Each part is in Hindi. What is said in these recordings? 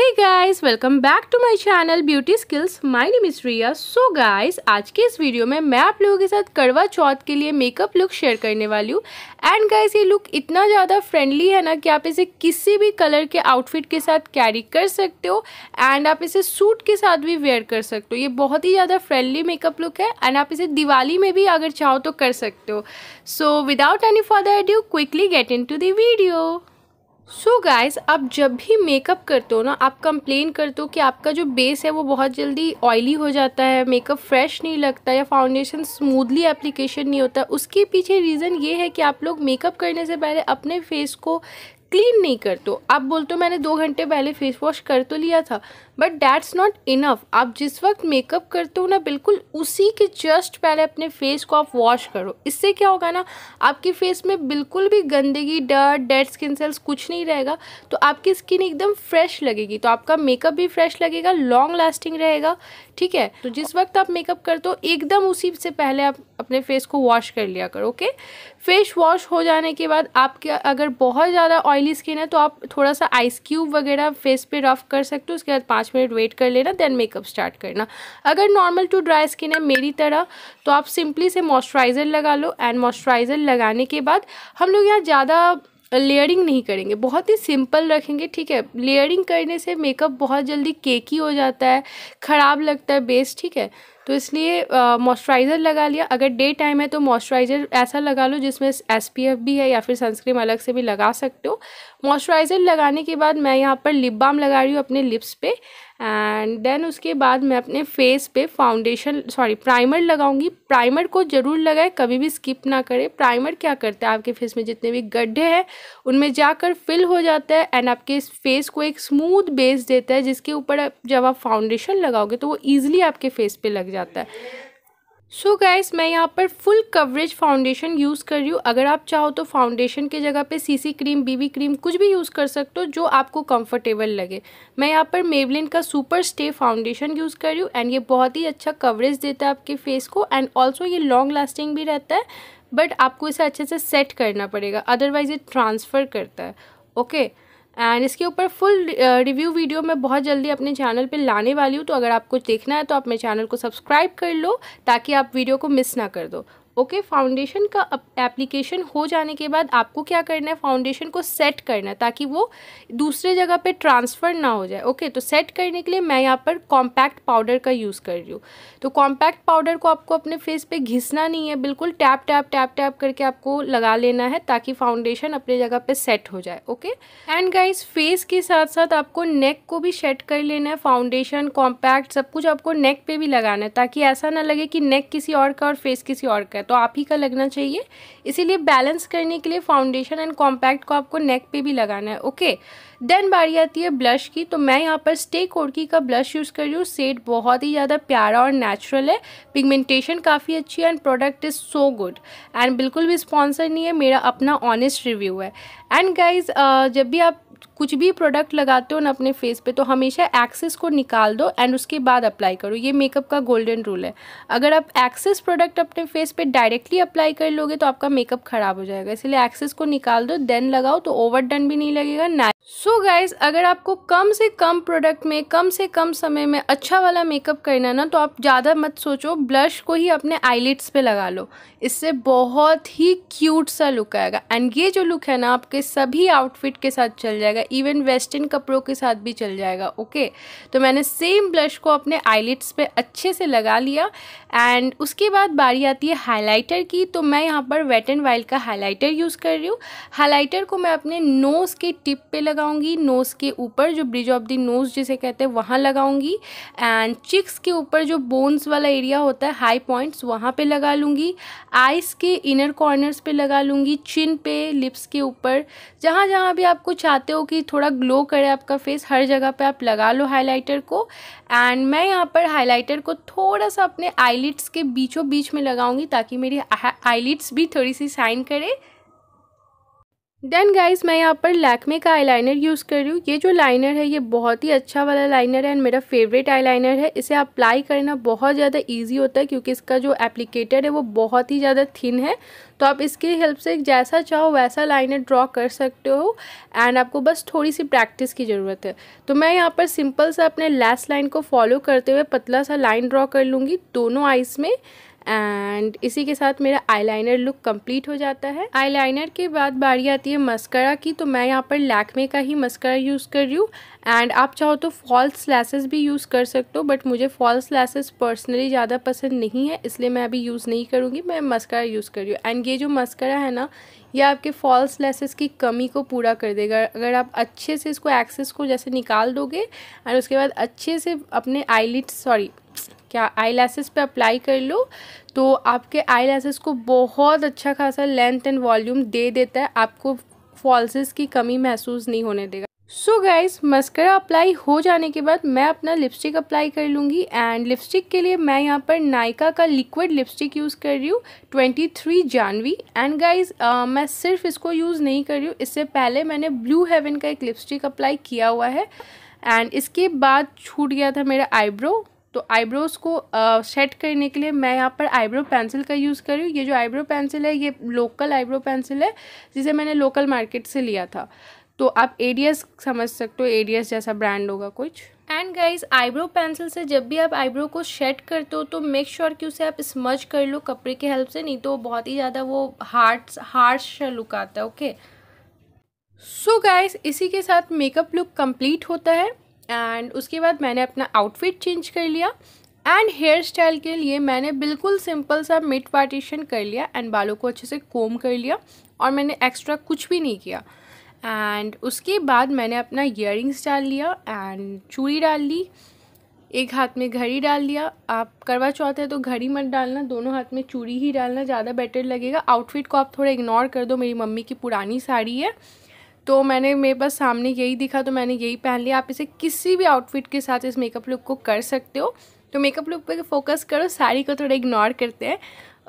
है guys welcome back to my channel beauty skills my name is Riya so guys आज के इस वीडियो में मैं आप लोगों के साथ करवा चौथ के लिए मेकअप लुक शेयर करने वाली हूँ एंड गाइज ये लुक इतना ज़्यादा फ्रेंडली है ना कि आप इसे किसी भी कलर के आउटफिट के साथ कैरी कर सकते हो एंड आप इसे सूट के साथ भी वेयर कर सकते हो ये बहुत ही ज़्यादा फ्रेंडली मेकअप लुक है एंड आप इसे दिवाली में भी अगर चाहो तो कर सकते हो so without any further due quickly get into the video so so guys आप जब भी मेकअप करते हो ना आप कंप्लेन करते हो कि आपका जो बेस है वो बहुत जल्दी ऑयली हो जाता है मेकअप फ्रेश नहीं लगता या फाउंडेशन स्मूथली एप्लीकेशन नहीं होता उसके पीछे रीज़न ये है कि आप लोग मेकअप करने से पहले अपने फेस को क्लीन नहीं करते हो आप बोलते हो मैंने दो घंटे पहले फेस वॉश कर तो लिया था बट डैट्स नॉट इनफ आप जिस वक्त मेकअप करते हो ना बिल्कुल उसी के जस्ट पहले अपने फेस को आप वॉश करो इससे क्या होगा ना आपके फेस में बिल्कुल भी गंदगी डर्ट डेड स्किन सेल्स कुछ नहीं रहेगा तो आपकी स्किन एकदम फ्रेश लगेगी तो आपका मेकअप भी फ्रेश लगेगा लॉन्ग लास्टिंग रहेगा ठीक है तो जिस वक्त आप मेकअप करते हो एकदम उसी से पहले आप अपने फेस को वॉश कर लिया करो ओके फेस वॉश हो जाने के बाद आपके अगर बहुत ज़्यादा ऑयली ऑयली स्किन है तो आप थोड़ा सा आइस क्यूब वगैरह फेस पे रफ कर सकते हो उसके बाद पाँच मिनट वेट कर लेना देन मेकअप स्टार्ट करना अगर नॉर्मल टू ड्राई स्किन है मेरी तरह तो आप सिंपली से मॉइस्चराइज़र लगा लो एंड मॉइस्चराइज़र लगाने के बाद हम लोग यहाँ ज़्यादा लेयरिंग नहीं करेंगे बहुत ही सिंपल रखेंगे ठीक है लेयरिंग करने से मेकअप बहुत जल्दी केकी हो जाता है ख़राब लगता है बेस ठीक है तो इसलिए मॉइस्चराइज़र लगा लिया अगर डे टाइम है तो मॉइस्चराइज़र ऐसा लगा लो जिसमें एस भी है या फिर सनस्क्रीन अलग से भी लगा सकते हो मॉइस्चराइज़र लगाने के बाद मैं यहाँ पर लिप बाम लगा रही हूँ अपने लिप्स पे एंड देन उसके बाद मैं अपने फेस पे फाउंडेशन सॉरी प्राइमर लगाऊंगी प्राइमर को ज़रूर लगाए कभी भी स्किप ना करें प्राइमर क्या करता है आपके फेस में जितने भी गड्ढे हैं उनमें जाकर फिल हो जाता है एंड आपके फेस को एक स्मूथ बेस देता है जिसके ऊपर जब आप फाउंडेशन लगाओगे तो वो ईजिली आपके फेस पर लग जाता है सो so गाइस मैं यहाँ पर फुल कवरेज फाउंडेशन यूज़ कर रही हूँ अगर आप चाहो तो फाउंडेशन की जगह पे सीसी क्रीम बीबी क्रीम कुछ भी यूज़ कर सकते हो जो आपको कंफर्टेबल लगे मैं यहाँ पर मेवलिन का सुपर स्टे फाउंडेशन यूज़ कर रही हूँ एंड ये बहुत ही अच्छा कवरेज देता है आपके फेस को एंड ऑल्सो ये लॉन्ग लास्टिंग भी रहता है बट आपको इसे अच्छे से सेट करना पड़ेगा अदरवाइज़ ये ट्रांसफ़र करता है ओके okay? एंड इसके ऊपर फुल रिव्यू वीडियो मैं बहुत जल्दी अपने चैनल पे लाने वाली हूँ तो अगर आपको देखना है तो आप मेरे चैनल को सब्सक्राइब कर लो ताकि आप वीडियो को मिस ना कर दो ओके फाउंडेशन का एप्लीकेशन हो जाने के बाद आपको क्या करना है फाउंडेशन को सेट करना है ताकि वो दूसरे जगह पे ट्रांसफ़र ना हो जाए ओके तो सेट करने के लिए मैं यहाँ पर कॉम्पैक्ट पाउडर का यूज़ कर रही हूँ तो कॉम्पैक्ट पाउडर को आपको अपने फेस पे घिसना नहीं है बिल्कुल टैप टैप टैप टैप करके आपको लगा लेना है ताकि फाउंडेशन अपने जगह पर सेट हो जाए ओके एंड गाइज फेस के साथ साथ आपको नेक को भी सेट कर लेना है फाउंडेशन कॉम्पैक्ट सब कुछ आपको नेक पर भी लगाना है ताकि ऐसा ना लगे कि नेक किसी और का और फेस किसी और का तो आप ही का लगना चाहिए इसीलिए बैलेंस करने के लिए फाउंडेशन एंड कॉम्पैक्ट को आपको नेक पे भी लगाना है ओके देन बारी आती है ब्लश की तो मैं यहाँ पर स्टे कोडकी का ब्लश यूज़ कर रही हूँ सेट बहुत ही ज़्यादा प्यारा और नेचुरल है पिगमेंटेशन काफ़ी अच्छी है and product is so good and बिल्कुल भी स्पॉन्सर नहीं है मेरा अपना ऑनेस्ट रिव्यू है एंड गाइज जब भी आप कुछ भी प्रोडक्ट लगाते हो ना अपने फेस पे तो हमेशा एक्सेस को निकाल दो एंड उसके बाद अप्लाई करो ये मेकअप का गोल्डन रूल है अगर आप एक्सेस प्रोडक्ट अपने फेस पे डायरेक्टली अप्लाई कर लोगे तो आपका मेकअप ख़राब हो जाएगा इसलिए एक्सेस को निकाल दो देन लगाओ तो ओवर डन भी नहीं लगेगा ना सो so गाइज अगर आपको कम से कम प्रोडक्ट में कम से कम समय में अच्छा वाला मेकअप करना है ना तो आप ज़्यादा मत सोचो ब्लश को ही अपने आईलिट्स पे लगा लो इससे बहुत ही क्यूट सा लुक आएगा एंड ये जो लुक है ना आपके सभी आउटफिट के साथ चल जाएगा इवन वेस्टर्न कपड़ों के साथ भी चल जाएगा ओके तो मैंने सेम ब्लश को अपने आईलिट्स पे अच्छे से लगा लिया एंड उसके बाद बारी आती है हाईलाइटर की तो मैं यहाँ पर वेट एंड वाइल्ड का हाईलाइटर यूज़ कर रही हूँ हाईलाइटर को मैं अपने नोज़ के टिप पर लगा लगाऊंगी नोज़ के ऊपर जो ब्रिज ऑफ द नोज़ जिसे कहते हैं वहाँ लगाऊंगी एंड चिक्स के ऊपर जो बोन्स वाला एरिया होता है हाई पॉइंट्स वहाँ पे लगा लूँगी आइस के इनर कॉर्नर्स पे लगा लूँगी चिन पे लिप्स के ऊपर जहाँ जहाँ भी आपको चाहते हो कि थोड़ा ग्लो करे आपका फेस हर जगह पर आप लगा लो हाईलाइटर को एंड मैं यहाँ पर हाईलाइटर को थोड़ा सा अपने आईलिट्स के बीचों बीच में लगाऊंगी ताकि मेरी आईलिट्स भी थोड़ी सी साइन करे देन गाइज मैं यहाँ पर लैकमे का लाइनर यूज़ कर रही हूँ ये जो लाइनर है ये बहुत ही अच्छा वाला लाइनर है एंड मेरा फेवरेट लाइनर है इसे अप्लाई करना बहुत ज़्यादा ईजी होता है क्योंकि इसका जो एप्लीकेटर है वो बहुत ही ज़्यादा थिन है तो आप इसकी हेल्प से जैसा चाहो वैसा लाइनर ड्रॉ कर सकते हो एंड आपको बस थोड़ी सी प्रैक्टिस की ज़रूरत है तो मैं यहाँ पर सिंपल सा अपने लेस लाइन को फॉलो करते हुए पतला सा लाइन ड्रॉ कर लूँगी दोनों आइस में एंड इसी के साथ मेरा आईलाइनर लुक कंप्लीट हो जाता है आईलाइनर के बाद बारी आती है मस्करा की तो मैं यहाँ पर लैकमे का ही मस्करा यूज़ कर रही हूँ एंड आप चाहो तो फॉल्स लैसेस भी यूज़ कर सकते हो बट मुझे फॉल्स लैसेस पर्सनली ज़्यादा पसंद नहीं है इसलिए मैं अभी यूज़ नहीं करूँगी मैं मस्करा यूज़ कर रही हूँ एंड ये जो मस्करा है ना ये आपके फॉल्स लेसेस की कमी को पूरा कर देगा अगर आप अच्छे से इसको एक्सेस को जैसे निकाल दोगे एंड उसके बाद अच्छे से अपने आईलिट सॉरी क्या आई लैसेस पर अप्लाई कर लो तो आपके आई लैसेस को बहुत अच्छा खासा लेंथ एंड वॉल्यूम दे देता है आपको फॉल्सेस की कमी महसूस नहीं होने देगा सो गाइज मस्करा अप्लाई हो जाने के बाद मैं अपना लिपस्टिक अप्लाई कर लूँगी एंड लिपस्टिक के लिए मैं यहाँ पर नायका का लिक्विड लिपस्टिक यूज़ कर रही हूँ twenty three Janvi and guys मैं सिर्फ इसको यूज़ नहीं कर रही हूँ इससे पहले मैंने ब्लू हेवन का एक लिपस्टिक अप्लाई किया हुआ है एंड इसके बाद छूट गया था मेरा आईब्रो तो आईब्रोज़ को सेट करने के लिए मैं यहाँ पर आईब्रो पेंसिल का यूज़ कर रही हूँ ये जो आईब्रो पेंसिल है ये लोकल आईब्रो पेंसिल है जिसे मैंने लोकल मार्केट से लिया था तो आप एडियस समझ सकते हो एडियस जैसा ब्रांड होगा कुछ एंड गाइज आईब्रो पेंसिल से जब भी आप आईब्रो को शेड करते हो तो मेक श्योर sure कि उसे आप स्मज कर लो कपड़े के हेल्प से नहीं तो बहुत ही ज़्यादा वो हार्ड हार्श लुक आता है ओके सो गाइज इसी के साथ मेकअप लुक कंप्लीट होता है एंड उसके बाद मैंने अपना आउटफिट चेंज कर लिया एंड हेयर स्टाइल के लिए मैंने बिल्कुल सिंपल सा मिड पार्टीशन कर लिया एंड बालों को अच्छे से कोम कर लिया और मैंने एक्स्ट्रा कुछ भी नहीं किया एंड उसके बाद मैंने अपना इयरिंग्स डाल लिया एंड चूड़ी डाल ली एक हाथ में घड़ी डाल लिया आप करवा चौथ है तो घड़ी मत डालना दोनों हाथ में चूड़ी ही डालना ज़्यादा बेटर लगेगा आउटफिट को आप थोड़ा इग्नोर कर दो मेरी मम्मी की पुरानी साड़ी है तो मैंने मेरे पास सामने यही दिखा तो मैंने यही पहन लिया आप इसे किसी भी आउटफिट के साथ इस मेकअप लुक को कर सकते हो तो मेकअप लुक पे फोकस करो साड़ी को थोड़ा इग्नोर करते हैं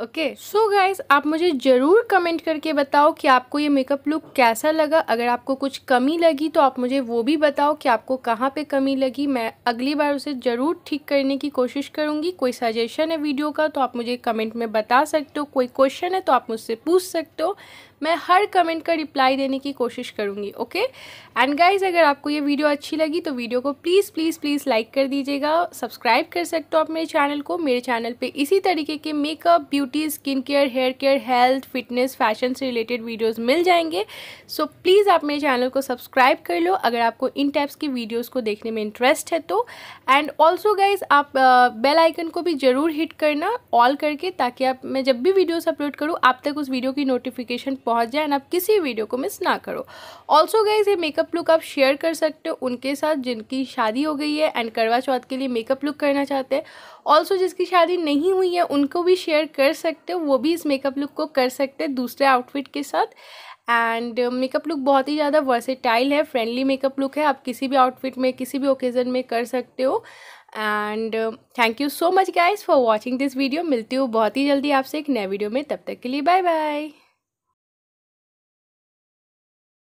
ओके सो गाइज आप मुझे ज़रूर कमेंट करके बताओ कि आपको ये मेकअप लुक कैसा लगा अगर आपको कुछ कमी लगी तो आप मुझे वो भी बताओ कि आपको कहाँ पे कमी लगी मैं अगली बार उसे ज़रूर ठीक करने की कोशिश करूँगी कोई सजेशन है वीडियो का तो आप मुझे कमेंट में बता सकते हो कोई क्वेश्चन है तो आप मुझसे पूछ सकते हो मैं हर कमेंट का रिप्लाई देने की कोशिश करूँगी ओके एंड गाइज अगर आपको ये वीडियो अच्छी लगी तो वीडियो को प्लीज़ प्लीज़ प्लीज़ लाइक कर दीजिएगा सब्सक्राइब कर सकते हो आप मेरे चैनल को मेरे चैनल पर इसी तरीके के makeup beauty beauty skin care hair care health fitness fashion से रिलेटेड वीडियोज़ मिल जाएंगे सो so, प्लीज़ आप मेरे चैनल को सब्सक्राइब कर लो अगर आपको इन टाइप्स की वीडियोज को देखने में इंटरेस्ट है तो एंड ऑल्सो गाइज आप बेल आइकन को भी ज़रूर हिट करना ऑल करके ताकि आप मैं जब भी वीडियोस अपलोड करूँ आप तक उस वीडियो की नोटिफिकेशन पहुँच जाए एंड आप किसी वीडियो को मिस ना करो ऑल्सो गाइज ये मेकअप लुक आप शेयर कर सकते हो उनके साथ जिनकी शादी हो गई है एंड करवा चौथ के लिए मेकअप लुक करना चाहते हैं ऑल्सो जिसकी शादी नहीं हुई है उनको भी शेयर कर सकते हो वो भी इस मेकअप लुक को कर सकते हैं दूसरे आउटफिट के साथ एंड मेकअप लुक बहुत ही ज़्यादा वर्सेटाइल है फ्रेंडली मेकअप लुक है आप किसी भी आउटफिट में किसी भी ओकेज़न में कर सकते हो and thank you so much guys for watching this video मिलती हूँ बहुत ही जल्दी आपसे एक नए वीडियो में तब तक के लिए बाय बाय